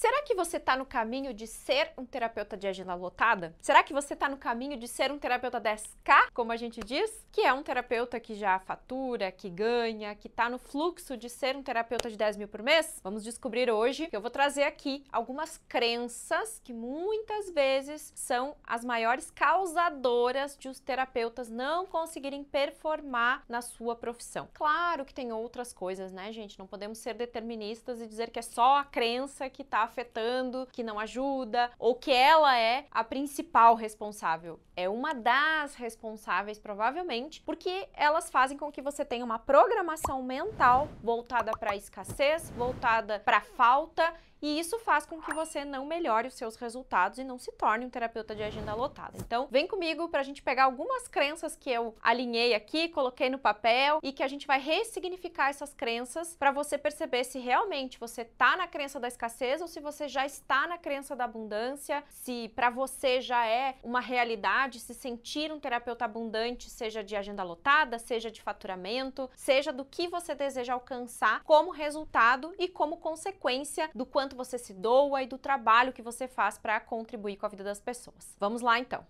Será que você está no caminho de ser um terapeuta de agenda lotada? Será que você está no caminho de ser um terapeuta 10K, como a gente diz? Que é um terapeuta que já fatura, que ganha, que está no fluxo de ser um terapeuta de 10 mil por mês? Vamos descobrir hoje que eu vou trazer aqui algumas crenças que muitas vezes são as maiores causadoras de os terapeutas não conseguirem performar na sua profissão. Claro que tem outras coisas, né, gente? Não podemos ser deterministas e dizer que é só a crença que está afetando, que não ajuda, ou que ela é a principal responsável. É uma das responsáveis, provavelmente, porque elas fazem com que você tenha uma programação mental voltada para a escassez, voltada para a falta e isso faz com que você não melhore os seus resultados e não se torne um terapeuta de agenda lotada. Então, vem comigo para a gente pegar algumas crenças que eu alinhei aqui, coloquei no papel e que a gente vai ressignificar essas crenças para você perceber se realmente você está na crença da escassez ou se você já está na crença da abundância, se para você já é uma realidade se sentir um terapeuta abundante, seja de agenda lotada, seja de faturamento, seja do que você deseja alcançar como resultado e como consequência do quanto quanto você se doa e do trabalho que você faz para contribuir com a vida das pessoas. Vamos lá então.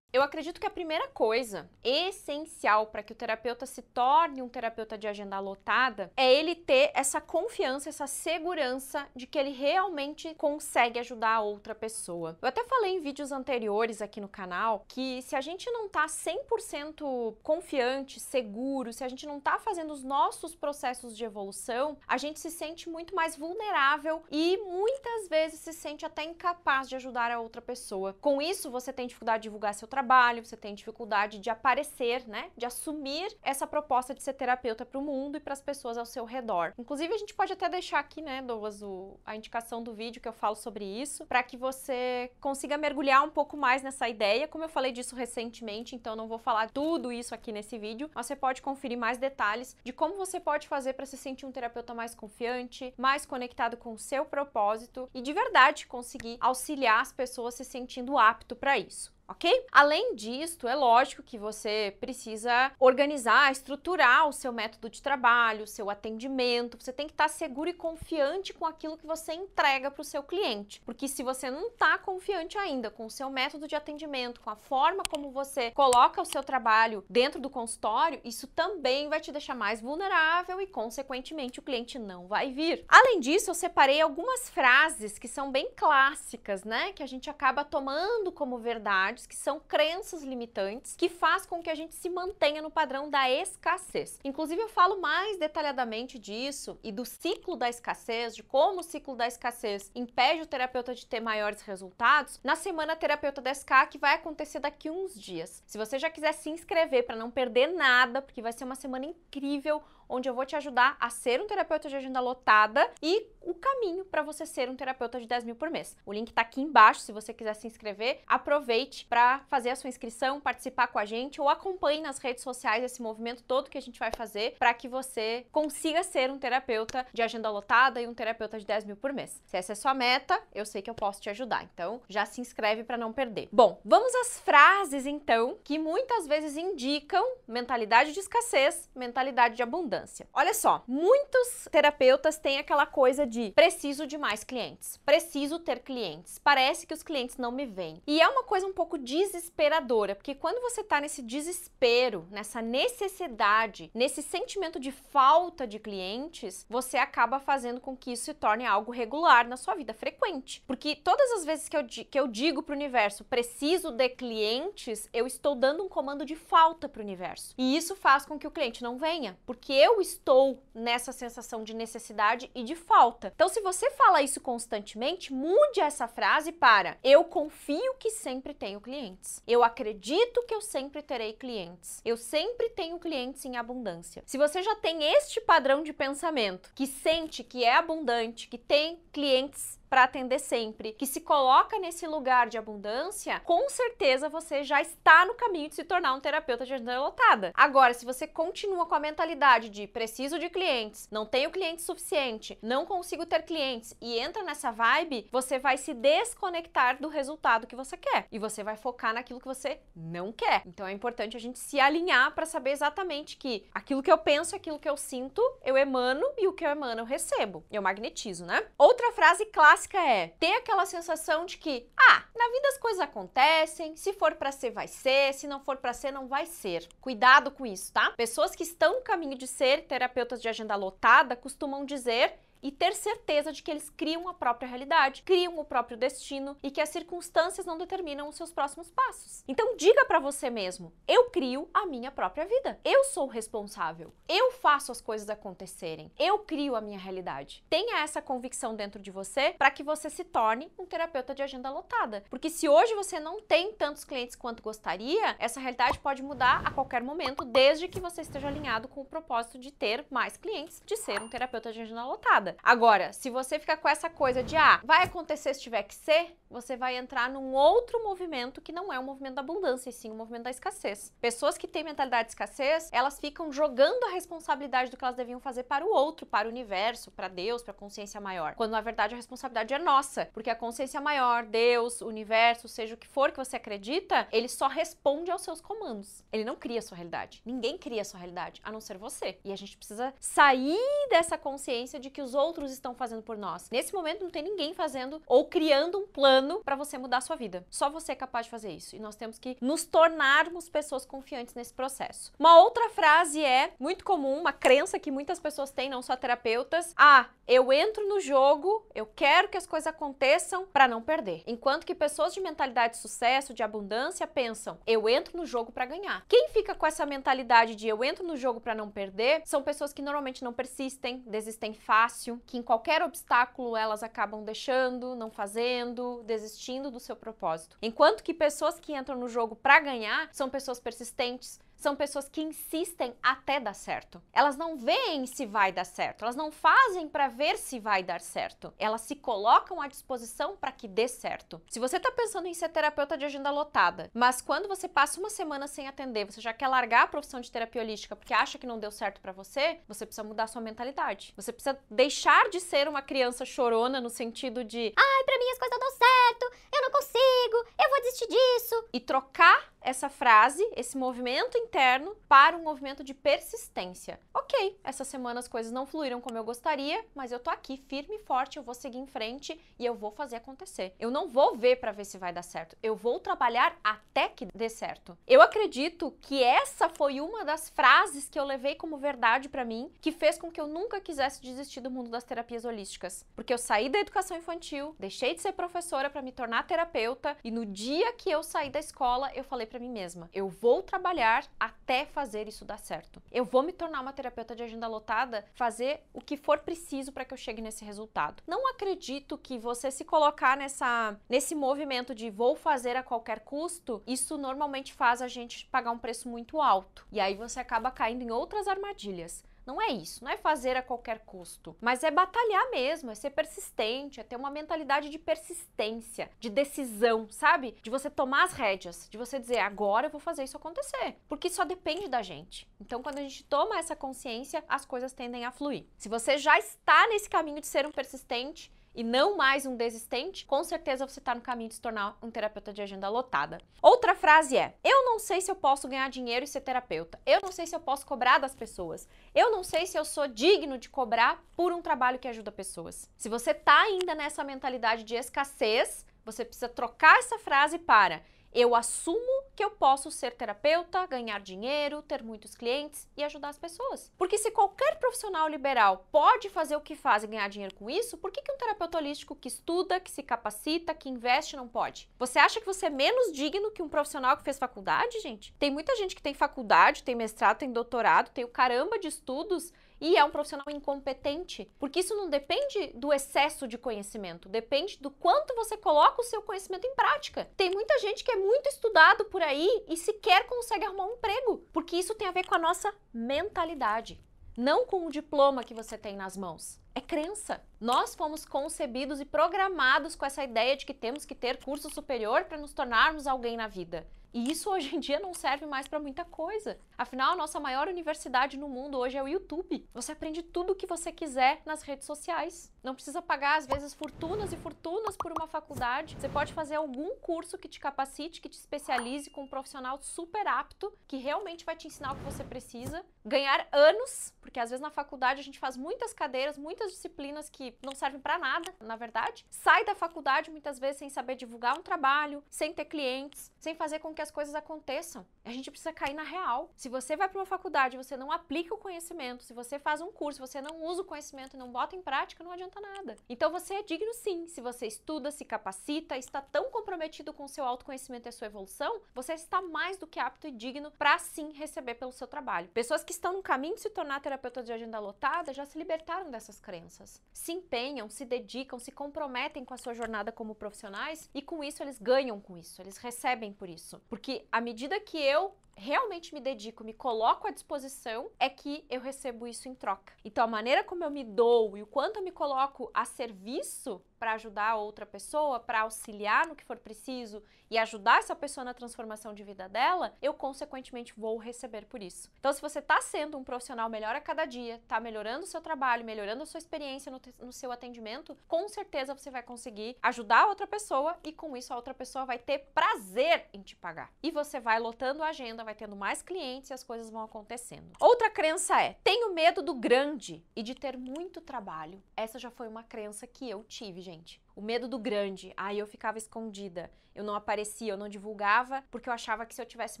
Eu acredito que a primeira coisa essencial para que o terapeuta se torne um terapeuta de agenda lotada é ele ter essa confiança, essa segurança de que ele realmente consegue ajudar a outra pessoa. Eu até falei em vídeos anteriores aqui no canal que se a gente não tá 100% confiante, seguro, se a gente não tá fazendo os nossos processos de evolução, a gente se sente muito mais vulnerável e muitas vezes se sente até incapaz de ajudar a outra pessoa. Com isso, você tem dificuldade de divulgar seu trabalho trabalho, você tem dificuldade de aparecer, né? De assumir essa proposta de ser terapeuta para o mundo e para as pessoas ao seu redor. Inclusive, a gente pode até deixar aqui, né, Douglas, o, a indicação do vídeo que eu falo sobre isso, para que você consiga mergulhar um pouco mais nessa ideia. Como eu falei disso recentemente, então não vou falar tudo isso aqui nesse vídeo, mas você pode conferir mais detalhes de como você pode fazer para se sentir um terapeuta mais confiante, mais conectado com o seu propósito e de verdade conseguir auxiliar as pessoas se sentindo apto para isso ok? Além disto, é lógico que você precisa organizar, estruturar o seu método de trabalho, o seu atendimento, você tem que estar seguro e confiante com aquilo que você entrega para o seu cliente, porque se você não está confiante ainda com o seu método de atendimento, com a forma como você coloca o seu trabalho dentro do consultório, isso também vai te deixar mais vulnerável e, consequentemente, o cliente não vai vir. Além disso, eu separei algumas frases que são bem clássicas, né? Que a gente acaba tomando como verdade que são crenças limitantes, que faz com que a gente se mantenha no padrão da escassez. Inclusive eu falo mais detalhadamente disso e do ciclo da escassez, de como o ciclo da escassez impede o terapeuta de ter maiores resultados, na semana terapeuta 10K, que vai acontecer daqui uns dias. Se você já quiser se inscrever para não perder nada, porque vai ser uma semana incrível onde eu vou te ajudar a ser um terapeuta de agenda lotada e o caminho para você ser um terapeuta de 10 mil por mês. O link está aqui embaixo se você quiser se inscrever. Aproveite para fazer a sua inscrição, participar com a gente ou acompanhe nas redes sociais esse movimento todo que a gente vai fazer para que você consiga ser um terapeuta de agenda lotada e um terapeuta de 10 mil por mês. Se essa é a sua meta, eu sei que eu posso te ajudar. Então já se inscreve para não perder. Bom, vamos às frases então que muitas vezes indicam mentalidade de escassez, mentalidade de abundância abundância. Olha só, muitos terapeutas têm aquela coisa de preciso de mais clientes, preciso ter clientes, parece que os clientes não me vêm. E é uma coisa um pouco desesperadora, porque quando você tá nesse desespero, nessa necessidade, nesse sentimento de falta de clientes, você acaba fazendo com que isso se torne algo regular na sua vida, frequente. Porque todas as vezes que eu, que eu digo pro universo preciso de clientes, eu estou dando um comando de falta pro universo. E isso faz com que o cliente não venha, porque eu estou nessa sensação de necessidade e de falta. Então, se você fala isso constantemente, mude essa frase para eu confio que sempre tenho clientes. Eu acredito que eu sempre terei clientes. Eu sempre tenho clientes em abundância. Se você já tem este padrão de pensamento, que sente que é abundante, que tem clientes para atender sempre, que se coloca nesse lugar de abundância, com certeza você já está no caminho de se tornar um terapeuta de agenda lotada. Agora, se você continua com a mentalidade de preciso de clientes, não tenho cliente suficiente, não consigo ter clientes e entra nessa vibe, você vai se desconectar do resultado que você quer e você vai focar naquilo que você não quer. Então é importante a gente se alinhar para saber exatamente que aquilo que eu penso, aquilo que eu sinto, eu emano e o que eu emano eu recebo. Eu magnetizo, né? Outra frase clássica clássica é ter aquela sensação de que, ah, na vida as coisas acontecem, se for para ser vai ser, se não for para ser não vai ser. Cuidado com isso, tá? Pessoas que estão no caminho de ser terapeutas de agenda lotada costumam dizer e ter certeza de que eles criam a própria realidade, criam o próprio destino e que as circunstâncias não determinam os seus próximos passos. Então diga para você mesmo: eu crio a minha própria vida. Eu sou responsável. Eu faço as coisas acontecerem. Eu crio a minha realidade. Tenha essa convicção dentro de você para que você se torne um terapeuta de agenda lotada. Porque se hoje você não tem tantos clientes quanto gostaria, essa realidade pode mudar a qualquer momento, desde que você esteja alinhado com o propósito de ter mais clientes, de ser um terapeuta de agenda lotada nada. Agora, se você ficar com essa coisa de, ah, vai acontecer se tiver que ser, você vai entrar num outro movimento que não é o movimento da abundância, e sim o movimento da escassez. Pessoas que têm mentalidade de escassez, elas ficam jogando a responsabilidade do que elas deviam fazer para o outro, para o universo, para Deus, para a consciência maior. Quando na verdade a responsabilidade é nossa, porque a consciência maior, Deus, universo, seja o que for que você acredita, ele só responde aos seus comandos. Ele não cria a sua realidade. Ninguém cria a sua realidade, a não ser você. E a gente precisa sair dessa consciência de que os outros outros estão fazendo por nós. Nesse momento não tem ninguém fazendo ou criando um plano para você mudar a sua vida. Só você é capaz de fazer isso. E nós temos que nos tornarmos pessoas confiantes nesse processo. Uma outra frase é muito comum, uma crença que muitas pessoas têm, não só terapeutas: "Ah, eu entro no jogo, eu quero que as coisas aconteçam para não perder". Enquanto que pessoas de mentalidade de sucesso, de abundância, pensam: "Eu entro no jogo para ganhar". Quem fica com essa mentalidade de eu entro no jogo para não perder são pessoas que normalmente não persistem, desistem fácil fácil, que em qualquer obstáculo elas acabam deixando, não fazendo, desistindo do seu propósito. Enquanto que pessoas que entram no jogo para ganhar são pessoas persistentes, são pessoas que insistem até dar certo. Elas não veem se vai dar certo, elas não fazem para ver se vai dar certo. Elas se colocam à disposição para que dê certo. Se você está pensando em ser terapeuta de agenda lotada, mas quando você passa uma semana sem atender, você já quer largar a profissão de terapia holística porque acha que não deu certo para você, você precisa mudar sua mentalidade. Você precisa deixar de ser uma criança chorona no sentido de, ai, para mim as coisas não dão certo, eu não consigo, eu vou desistir disso e trocar essa frase, esse movimento interno, para um movimento de persistência. Ok, essa semana as coisas não fluíram como eu gostaria, mas eu tô aqui firme e forte, eu vou seguir em frente e eu vou fazer acontecer. Eu não vou ver para ver se vai dar certo, eu vou trabalhar até que dê certo. Eu acredito que essa foi uma das frases que eu levei como verdade para mim, que fez com que eu nunca quisesse desistir do mundo das terapias holísticas, porque eu saí da educação infantil, deixei de ser professora para me tornar terapeuta e no dia que eu saí da escola, eu falei para mim mesma: eu vou trabalhar até fazer isso dar certo. Eu vou me tornar uma terapeuta de agenda lotada, fazer o que for preciso para que eu chegue nesse resultado. Não acredito que você se colocar nessa nesse movimento de vou fazer a qualquer custo, isso normalmente faz a gente pagar um preço muito alto. E aí você acaba caindo em outras armadilhas. Não é isso, não é fazer a qualquer custo, mas é batalhar mesmo, é ser persistente, é ter uma mentalidade de persistência, de decisão, sabe? De você tomar as rédeas, de você dizer, agora eu vou fazer isso acontecer, porque só depende da gente. Então, quando a gente toma essa consciência, as coisas tendem a fluir. Se você já está nesse caminho de ser um persistente, e não mais um desistente, com certeza você está no caminho de se tornar um terapeuta de agenda lotada. Outra frase é: Eu não sei se eu posso ganhar dinheiro e ser terapeuta. Eu não sei se eu posso cobrar das pessoas. Eu não sei se eu sou digno de cobrar por um trabalho que ajuda pessoas. Se você está ainda nessa mentalidade de escassez, você precisa trocar essa frase para eu assumo que eu posso ser terapeuta, ganhar dinheiro, ter muitos clientes e ajudar as pessoas. Porque se qualquer profissional liberal pode fazer o que faz e ganhar dinheiro com isso, por que, que um terapeuta holístico que estuda, que se capacita, que investe não pode? Você acha que você é menos digno que um profissional que fez faculdade, gente? Tem muita gente que tem faculdade, tem mestrado, tem doutorado, tem o caramba de estudos e é um profissional incompetente, porque isso não depende do excesso de conhecimento, depende do quanto você coloca o seu conhecimento em prática. Tem muita gente que é muito estudado por aí e sequer consegue arrumar um emprego, porque isso tem a ver com a nossa mentalidade, não com o diploma que você tem nas mãos. É crença. Nós fomos concebidos e programados com essa ideia de que temos que ter curso superior para nos tornarmos alguém na vida. E isso hoje em dia não serve mais para muita coisa. Afinal, a nossa maior universidade no mundo hoje é o YouTube. Você aprende tudo o que você quiser nas redes sociais. Não precisa pagar, às vezes, fortunas e fortunas por uma faculdade. Você pode fazer algum curso que te capacite, que te especialize com um profissional super apto, que realmente vai te ensinar o que você precisa. Ganhar anos, porque às vezes na faculdade a gente faz muitas cadeiras, muitas disciplinas que não servem para nada, na verdade. Sai da faculdade muitas vezes sem saber divulgar um trabalho, sem ter clientes, sem fazer com que que as coisas aconteçam. A gente precisa cair na real. Se você vai para uma faculdade, você não aplica o conhecimento, se você faz um curso, você não usa o conhecimento, e não bota em prática, não adianta nada. Então você é digno sim, se você estuda, se capacita, está tão comprometido com o seu autoconhecimento e a sua evolução, você está mais do que apto e digno para sim receber pelo seu trabalho. Pessoas que estão no caminho de se tornar terapeuta de agenda lotada já se libertaram dessas crenças. Se empenham, se dedicam, se comprometem com a sua jornada como profissionais e com isso eles ganham com isso, eles recebem por isso. Porque à medida que eu realmente me dedico, me coloco à disposição, é que eu recebo isso em troca. Então, a maneira como eu me dou e o quanto eu me coloco a serviço para ajudar a outra pessoa, para auxiliar no que for preciso e ajudar essa pessoa na transformação de vida dela, eu consequentemente vou receber por isso. Então, se você está sendo um profissional melhor a cada dia, está melhorando o seu trabalho, melhorando a sua experiência no, no, seu atendimento, com certeza você vai conseguir ajudar a outra pessoa e com isso a outra pessoa vai ter prazer em te pagar. E você vai lotando a agenda vai tendo mais clientes e as coisas vão acontecendo. Outra crença é: tenho medo do grande e de ter muito trabalho. Essa já foi uma crença que eu tive, gente. O medo do grande. Aí eu ficava escondida, eu não aparecia, eu não divulgava, porque eu achava que se eu tivesse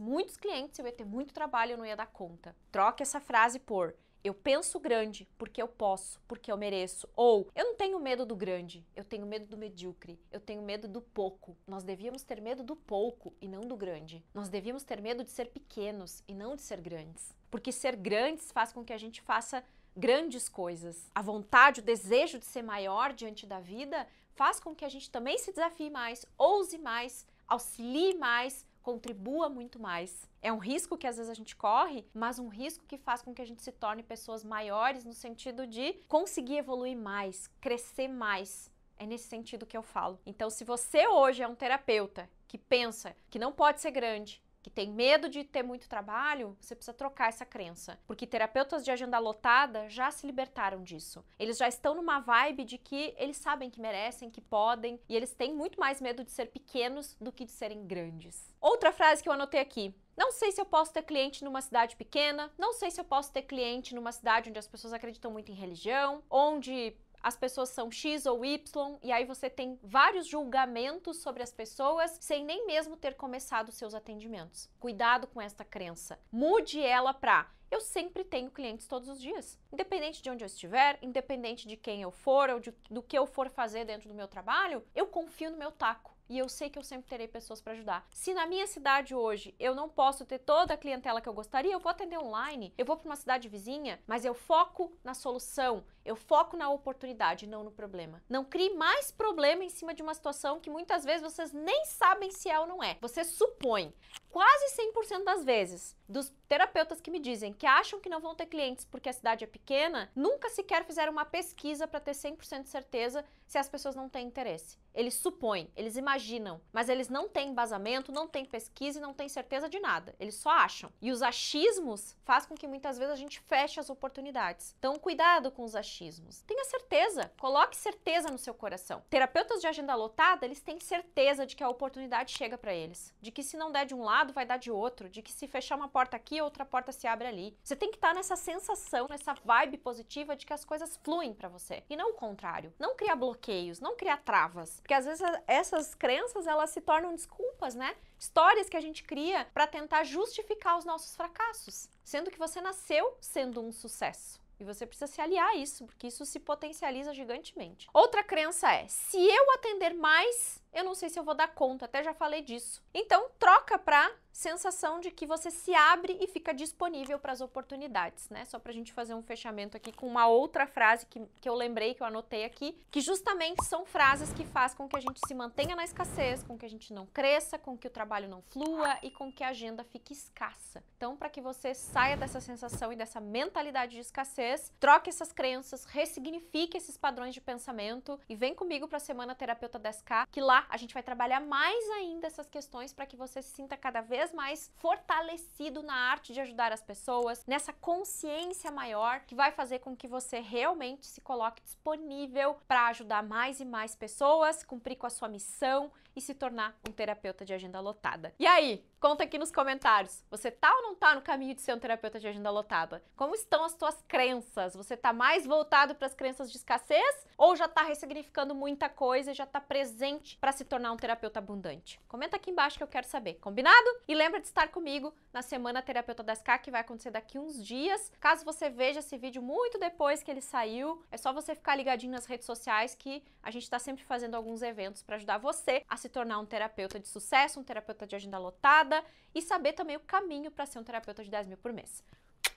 muitos clientes, eu ia ter muito trabalho, eu não ia dar conta. Troque essa frase por eu penso grande porque eu posso, porque eu mereço. Ou eu não tenho medo do grande, eu tenho medo do medíocre, eu tenho medo do pouco. Nós devíamos ter medo do pouco e não do grande. Nós devíamos ter medo de ser pequenos e não de ser grandes. Porque ser grandes faz com que a gente faça grandes coisas. A vontade, o desejo de ser maior diante da vida faz com que a gente também se desafie mais, ouse mais, auxilie mais, contribua muito mais. É um risco que às vezes a gente corre, mas um risco que faz com que a gente se torne pessoas maiores no sentido de conseguir evoluir mais, crescer mais. É nesse sentido que eu falo. Então, se você hoje é um terapeuta que pensa que não pode ser grande, que tem medo de ter muito trabalho, você precisa trocar essa crença. Porque terapeutas de agenda lotada já se libertaram disso. Eles já estão numa vibe de que eles sabem que merecem, que podem, e eles têm muito mais medo de ser pequenos do que de serem grandes. Outra frase que eu anotei aqui: não sei se eu posso ter cliente numa cidade pequena, não sei se eu posso ter cliente numa cidade onde as pessoas acreditam muito em religião, onde as pessoas são X ou Y, e aí você tem vários julgamentos sobre as pessoas sem nem mesmo ter começado seus atendimentos. Cuidado com esta crença. Mude ela para eu sempre tenho clientes todos os dias. Independente de onde eu estiver, independente de quem eu for ou de, do que eu for fazer dentro do meu trabalho, eu confio no meu taco e eu sei que eu sempre terei pessoas para ajudar. Se na minha cidade hoje eu não posso ter toda a clientela que eu gostaria, eu vou atender online, eu vou para uma cidade vizinha, mas eu foco na solução, eu foco na oportunidade, não no problema. Não crie mais problema em cima de uma situação que muitas vezes vocês nem sabem se é ou não é. Você supõe. Quase 100% das vezes, dos terapeutas que me dizem que acham que não vão ter clientes porque a cidade é pequena, nunca sequer fizeram uma pesquisa para ter 100% de certeza se as pessoas não têm interesse. Eles supõem, eles imaginam, mas eles não têm embasamento, não têm pesquisa e não têm certeza de nada. Eles só acham. E os achismos faz com que muitas vezes a gente feche as oportunidades. Então, cuidado com os achismos achismos. Tenha certeza, coloque certeza no seu coração. Terapeutas de agenda lotada, eles têm certeza de que a oportunidade chega para eles, de que se não der de um lado, vai dar de outro, de que se fechar uma porta aqui, outra porta se abre ali. Você tem que estar tá nessa sensação, nessa vibe positiva de que as coisas fluem para você e não o contrário. Não cria bloqueios, não cria travas, porque às vezes essas crenças elas se tornam desculpas, né? Histórias que a gente cria para tentar justificar os nossos fracassos, sendo que você nasceu sendo um sucesso. E você precisa se aliar a isso, porque isso se potencializa gigantemente. Outra crença é: se eu atender mais eu não sei se eu vou dar conta, até já falei disso. Então, troca para sensação de que você se abre e fica disponível para as oportunidades, né? Só para a gente fazer um fechamento aqui com uma outra frase que, que eu lembrei, que eu anotei aqui, que justamente são frases que faz com que a gente se mantenha na escassez, com que a gente não cresça, com que o trabalho não flua e com que a agenda fique escassa. Então, para que você saia dessa sensação e dessa mentalidade de escassez, troque essas crenças, ressignifique esses padrões de pensamento e vem comigo para a Semana Terapeuta 10K, que lá a gente vai trabalhar mais ainda essas questões para que você se sinta cada vez mais fortalecido na arte de ajudar as pessoas, nessa consciência maior que vai fazer com que você realmente se coloque disponível para ajudar mais e mais pessoas, cumprir com a sua missão, e se tornar um terapeuta de agenda lotada. E aí, conta aqui nos comentários, você tá ou não tá no caminho de ser um terapeuta de agenda lotada? Como estão as tuas crenças? Você tá mais voltado para as crenças de escassez ou já tá ressignificando muita coisa e já tá presente para se tornar um terapeuta abundante? Comenta aqui embaixo que eu quero saber, combinado? E lembra de estar comigo na semana Terapeuta das cá que vai acontecer daqui uns dias. Caso você veja esse vídeo muito depois que ele saiu, é só você ficar ligadinho nas redes sociais que a gente tá sempre fazendo alguns eventos para ajudar você a se tornar um terapeuta de sucesso, um terapeuta de agenda lotada e saber também o caminho para ser um terapeuta de 10 mil por mês.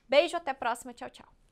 Beijo, até a próxima, tchau, tchau.